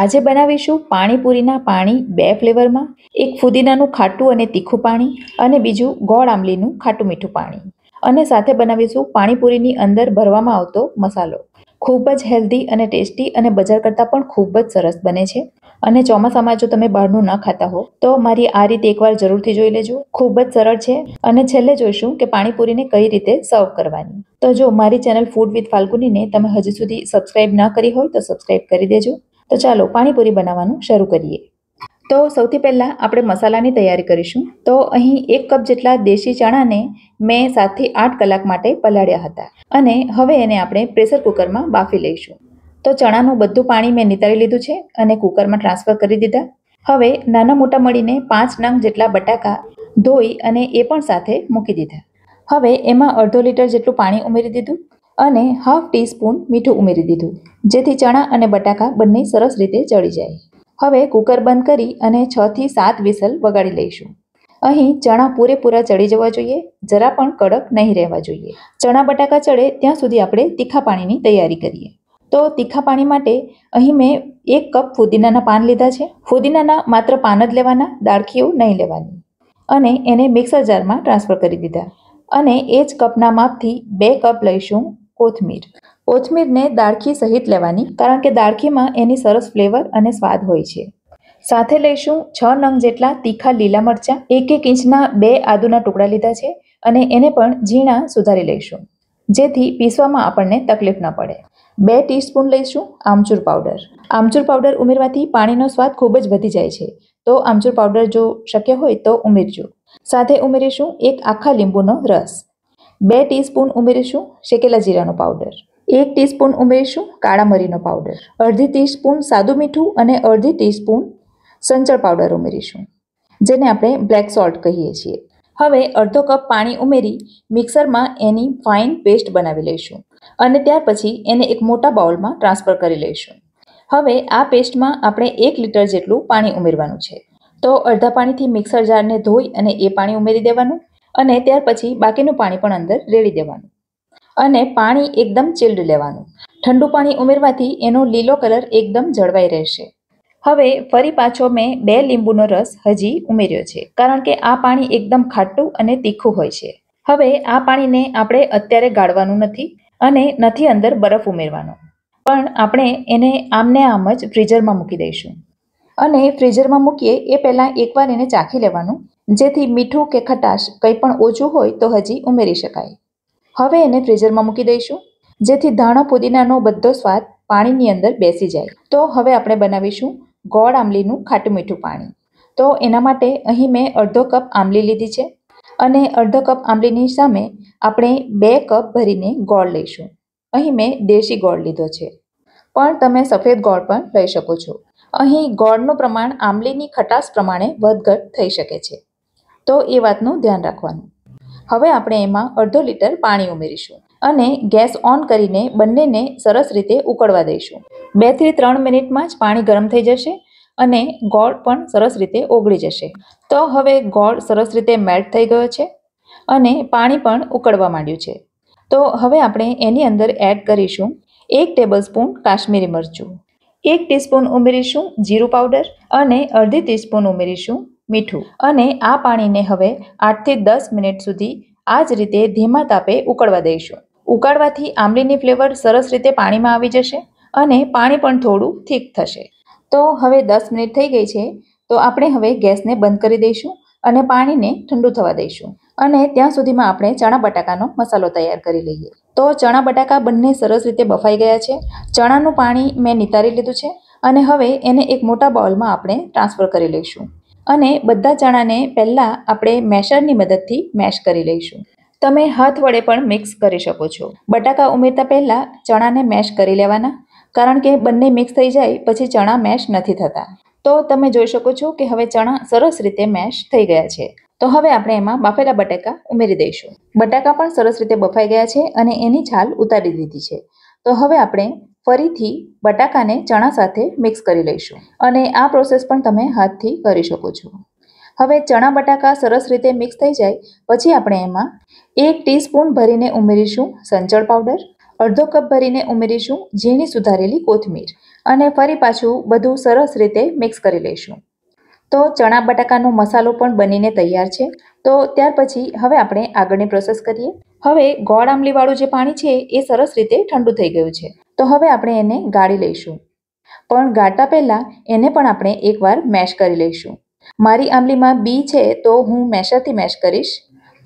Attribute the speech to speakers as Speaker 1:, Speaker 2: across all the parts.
Speaker 1: આજે બનાવીશું પાણીપુરીના પાણી બે ફ્લેવરમાં એક ફુદીનાનું ખાટું અને તીખું પાણી અને બીજું ગોળ આંબલીનું ખાટું મીઠું પાણી અને સાથે બનાવીશું પાણીપુરીની અંદર ભરવામાં આવતો મસાલો ખૂબ જ હેલ્ધી અને ટેસ્ટી અને બજાર કરતાં પણ ખૂબ જ સરસ બને છે અને ચોમાસામાં જો તમે બહારનું ન ખાતા હો તો મારી આ રીતે એકવાર જરૂરથી જોઈ લેજો ખૂબ જ સરળ છે અને છેલ્લે જોઈશું કે પાણીપુરીને કઈ રીતે સર્વ કરવાની તો જો મારી ચેનલ ફૂડ વિથ ફાલ્ગુનીને તમે હજી સુધી સબસ્ક્રાઈબ ન કરી હોય તો સબસ્ક્રાઈબ કરી દેજો તો ચાલો પાણીપુરી બનાવવાનું શરૂ કરીએ તો સૌથી પહેલાં આપણે મસાલાની તૈયારી કરીશું તો અહીં એક કપ જેટલા દેશી ચણાને મેં સાતથી આઠ કલાક માટે પલાળ્યા હતા અને હવે એને આપણે પ્રેશર કુકરમાં બાફી લઈશું તો ચણાનું બધું પાણી મેં નિતારી લીધું છે અને કુકરમાં ટ્રાન્સફર કરી દીધા હવે નાના મોટા મળીને પાંચ નંગ જેટલા બટાકા ધોઈ અને એ પણ સાથે મૂકી દીધા હવે એમાં અડધો લીટર જેટલું પાણી ઉમેરી દીધું અને હાફ ટીસ્પૂન મીઠું ઉમેરી દીધું જેથી ચણા અને બટાકા બંને સરસ રીતે ચડી જાય હવે કુકર બંધ કરી અને છથી સાત વિસલ વગાડી લઈશું અહીં ચણા પૂરેપૂરા ચડી જવા જોઈએ જરા પણ કડક નહીં રહેવા જોઈએ ચણા બટાકા ચડે ત્યાં સુધી આપણે તીખા પાણીની તૈયારી કરીએ તો તીખા પાણી માટે અહીં મેં એક કપ ફુદીનાના પાન લીધા છે ફુદીનાના માત્ર પાન જ લેવાના દાળખીઓ નહીં લેવાની અને એને મિક્સર જારમાં ટ્રાન્સફર કરી દીધા અને એ જ કપના માપથી બે કપ લઈશું કોથમીર કોથમીરને દાળખી સહિત લેવાની કારણ કે દાળખીમાં એની સરસ ફ્લેવર અને સ્વાદ હોય છે સાથે લઈશું છ નંગ જેટલા તીખા લીલા મરચાં એક એક ઇંચના બે આદુના ટુકડા લીધા છે અને એને પણ ઝીણા સુધારી લઈશું જેથી પીસવામાં આપણને તકલીફ ન પડે બે ટીસ્પૂન લઈશું આમચૂર પાવડર આમચૂર પાવડર ઉમેરવાથી પાણીનો સ્વાદ ખૂબ જ વધી જાય છે તો આમચૂર પાવડર જો શક્ય હોય તો ઉમેરજો સાથે ઉમેરીશું એક આખા લીંબુનો રસ બે ટીસ્પૂન ઉમેરીશું શેકેલા જીરાનો પાવડર એક ટીસ્પૂન ઉમેરીશું કાળા મરીનો પાવડર અડધી ટીસ્પૂન સાદું મીઠું અને અડધી ટીસ્પૂન સંચળ પાવડર ઉમેરીશું જેને આપણે બ્લેક સોલ્ટ કહીએ છીએ હવે અડધો કપ પાણી ઉમેરી મિક્સરમાં એની ફાઇન પેસ્ટ બનાવી લઈશું અને ત્યાર પછી એને એક મોટા બાઉલમાં ટ્રાન્સફર કરી લઈશું હવે આ પેસ્ટમાં આપણે એક લીટર જેટલું પાણી ઉમેરવાનું છે તો અડધા પાણીથી મિક્સર જારને ધોઈ અને એ પાણી ઉમેરી દેવાનું અને ત્યાર પછી બાકીનું પાણી પણ અંદર રેડી દેવાનું અને પાણી એકદમ ચિલ્ડ લેવાનું ઠંડુ પાણી ઉમેરવાથી એનો લીલો કલર એકદમ જળવાઈ રહેશે હવે ફરી પાછો મેં બે લીંબુનો રસ હજી ઉમેર્યો છે કારણ કે આ પાણી એકદમ ખાટું અને તીખું હોય છે હવે આ પાણીને આપણે અત્યારે ગાળવાનું નથી અને નથી અંદર બરફ ઉમેરવાનો પણ આપણે એને આમને આમ જ ફ્રીઝરમાં મૂકી દઈશું અને ફ્રીઝરમાં મૂકીએ એ પહેલાં એકવાર એને ચાખી લેવાનું જેથી મીઠું કે ખટાશ કંઈ પણ ઓછું હોય તો હજી ઉમેરી શકાય હવે એને ફ્રીઝરમાં મૂકી દઈશું જેથી ધાણા પુદીનાનો બધો સ્વાદ પાણીની અંદર બેસી જાય તો હવે આપણે બનાવીશું ગોળ આમલીનું ખાટું મીઠું પાણી તો એના માટે અહીં મેં અડધો કપ આમલી લીધી છે અને અડધો કપ આંબલીની સામે આપણે બે કપ ભરીને ગોળ લઈશું અહીં મેં દેશી ગોળ લીધો છે પણ તમે સફેદ ગોળ પણ લઈ શકો છો અહીં ગોળનું પ્રમાણ આંબલીની ખટાશ પ્રમાણે વધઘટ થઈ શકે છે તો એ વાતનું ધ્યાન રાખવાનું હવે આપણે એમાં અડધો લીટર પાણી ઉમેરીશું અને ગેસ ઓન કરીને બંનેને સરસ રીતે ઉકળવા દઈશું બેથી ત્રણ મિનિટમાં જ પાણી ગરમ થઈ જશે અને ગોળ પણ સરસ રીતે ઓગળી જશે તો હવે ગોળ સરસ રીતે મેલ્ટ થઈ ગયો છે અને પાણી પણ ઉકળવા માંડ્યું છે તો હવે આપણે એની અંદર એડ કરીશું એક ટેબલસ્પૂન કાશ્મીરી મરચું એક ટીસ્પૂન ઉમેરીશું જીરું પાવડર અને અડધી ટીસ્પૂન ઉમેરીશું મીઠું અને આ પાણીને હવે આઠથી દસ મિનિટ સુધી આ જ રીતે ધીમા તાપે ઉકળવા દઈશું ઉકાળવાથી આંબલીની ફ્લેવર સરસ રીતે પાણીમાં આવી જશે અને પાણી પણ થોડું થીક થશે તો હવે દસ મિનિટ થઈ ગઈ છે તો આપણે હવે ગેસને બંધ કરી દઈશું અને પાણીને ઠંડુ થવા દઈશું અને ત્યાં સુધીમાં આપણે ચણા બટાકાનો મસાલો તૈયાર કરી લઈએ તો ચણા બટાકા બંને સરસ રીતે બફાઈ ગયા છે ચણાનું પાણી મેં નિતારી લીધું છે અને હવે એને એક મોટા બાઉલમાં આપણે ટ્રાન્સફર કરી લઈશું અને બધા ચણાને પહેલાં આપણે મેશરની મદદથી મેશ કરી લઈશું તમે હાથ વડે પણ મિક્સ કરી શકો છો બટાકા ઉમેરતા પહેલાં ચણાને મેશ કરી લેવાના કારણ કે બંને મિક્સ થઈ જાય પછી ચણા મેશ નથી થતા તો તમે જોઈ શકો છો કે હવે ચણા સરસ રીતે મેશ થઈ ગયા છે તો હવે આપણે એમાં બાફેલા બટાકા ઉમેરી દઈશું બટાકા પણ સરસ રીતે બફાઈ ગયા છે અને એની છાલ ઉતારી દીધી છે તો હવે આપણે ફરીથી બટાકાને ચણા સાથે મિક્સ કરી લઈશું અને આ પ્રોસેસ પણ તમે હાથથી કરી શકો છો હવે ચણા બટાકા સરસ રીતે મિક્સ થઈ જાય પછી આપણે એમાં એક ટીસ્પૂન ભરીને ઉમેરીશું સંચળ પાવડર અડધો કપ ભરીને ઉમેરીશું ઝીણી સુધારેલી કોથમીર અને ફરી પાછું બધું સરસ રીતે મિક્સ કરી લઈશું તો ચણા બટાકાનો મસાલો પણ બનીને તૈયાર છે તો ત્યાર પછી હવે આપણે આગળની પ્રોસેસ કરીએ હવે ગોળ આંબલીવાળું જે પાણી છે એ સરસ રીતે ઠંડુ થઈ ગયું છે તો હવે આપણે એને ગાળી લઈશું પણ ગાળતા પહેલાં એને પણ આપણે એકવાર મેશ કરી લઈશું મારી આંબલીમાં બી છે તો હું મેશરથી મેશ કરીશ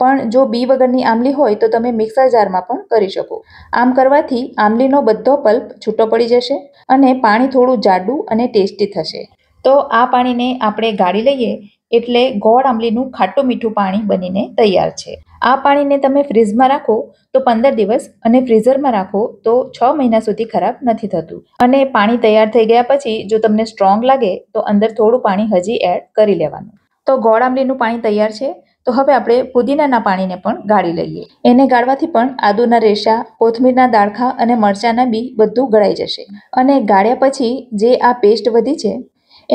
Speaker 1: પણ જો બી વગરની આંબલી હોય તો તમે મિક્સર જારમાં પણ કરી શકો આમ કરવાથી આંબલીનો બધો પલ્પ છૂટો પડી જશે અને પાણી થોડું જાડું અને ટેસ્ટી થશે તો આ પાણીને આપણે ગાળી લઈએ એટલે ગોળ આંબલીનું ખાટું મીઠું પાણી બનીને તૈયાર છે આ પાણીને તમે ફ્રીઝમાં રાખો તો પંદર દિવસ અને ફ્રીઝરમાં રાખો તો છ મહિના સુધી ખરાબ નથી થતું અને પાણી તૈયાર થઈ ગયા પછી જો તમને સ્ટ્રોંગ લાગે તો અંદર થોડું પાણી હજી એડ કરી લેવાનું તો ગોળ આંબલીનું પાણી તૈયાર છે તો હવે આપણે પુદીનાના પાણીને પણ ગાળી લઈએ એને ગાળવાથી પણ આદુના રેશા કોથમીરના દાળખા અને મરચાંના બી બધું ગળાઈ જશે અને ગાળ્યા પછી જે આ પેસ્ટ વધી છે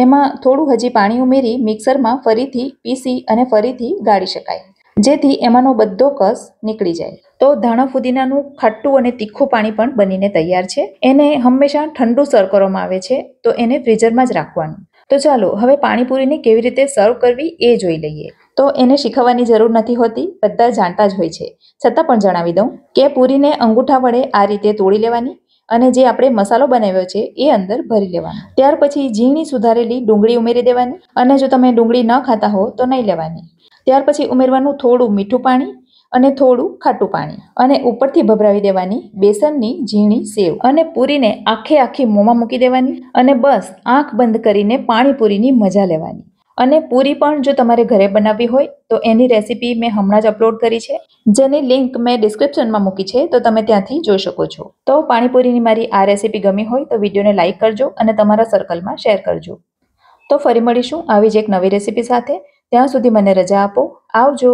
Speaker 1: એમાં થોડું હજી પાણી ઉમેરી મિક્સરમાં ફરીથી પીસી અને ફરીથી ગાળી શકાય જેથી એમાંનો બધો કસ નીકળી જાય તો ધાણા ફુદીનાનું ખાટું અને તીખું પાણી પણ બનીને તૈયાર છે એને હંમેશા ઠંડુ સર્વ કરવામાં આવે છે તો એને ફ્રીઝરમાં જ રાખવાનું તો ચાલો હવે પાણીપુરીને કેવી રીતે સર્વ કરવી એ જોઈ લઈએ તો એને શીખવવાની જરૂર નથી હોતી બધા જાણતા જ હોય છે છતાં પણ જણાવી દઉં કે પૂરીને અંગૂઠા વડે આ રીતે તોડી લેવાની અને જે આપણે મસાલો બનાવ્યો છે એ અંદર ભરી લેવાનો ત્યાર પછી ઝીણી સુધારેલી ડુંગળી ઉમેરી દેવાની અને જો તમે ડુંગળી ન ખાતા હો તો નહીં લેવાની ત્યાર પછી ઉમેરવાનું થોડું મીઠું પાણી અને થોડું ખાટું પાણી અને ઉપરથી ભભરાવી દેવાની બેસનની ઝીણી સેવ અને પૂરીને આખે આખી મોંમાં મૂકી દેવાની અને બસ આંખ બંધ કરીને પાણીપુરીની મજા લેવાની અને પૂરી પણ જો તમારે ઘરે બનાવવી હોય તો એની રેસીપી મેં હમણાં જ અપલોડ કરી છે જેની લિંક મેં ડિસ્ક્રિપ્શનમાં મૂકી છે તો તમે ત્યાંથી જોઈ શકો છો તો પાણીપુરીની મારી આ રેસીપી ગમી હોય તો વિડીયોને લાઇક કરજો અને તમારા સર્કલમાં શેર કરજો તો ફરી મળીશું આવી જ એક નવી રેસીપી સાથે ત્યાં સુધી મને રજા આપો આવજો